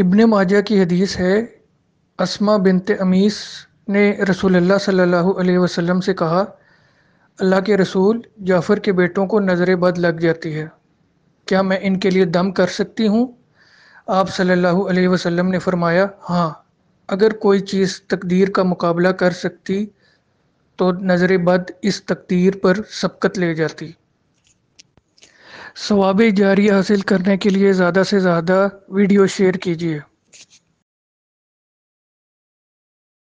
इब्न माजा की हदीस है असमा बिनत अमीस ने रसूल सल्लल्लाहु अलैहि वसल्लम से कहा अल्लाह के रसूल जाफ़र के बेटों को नज़र बद लग जाती है क्या मैं इनके लिए दम कर सकती हूँ आप सल्लल्लाहु अलैहि वसल्लम ने फरमाया हाँ अगर कोई चीज़ तकदीर का मुकाबला कर सकती तो नज़रें बद इस तकदीर पर सबकत ले जाती सवाब जारी हासिल करने के लिए ज़्यादा से ज़्यादा वीडियो शेयर कीजिए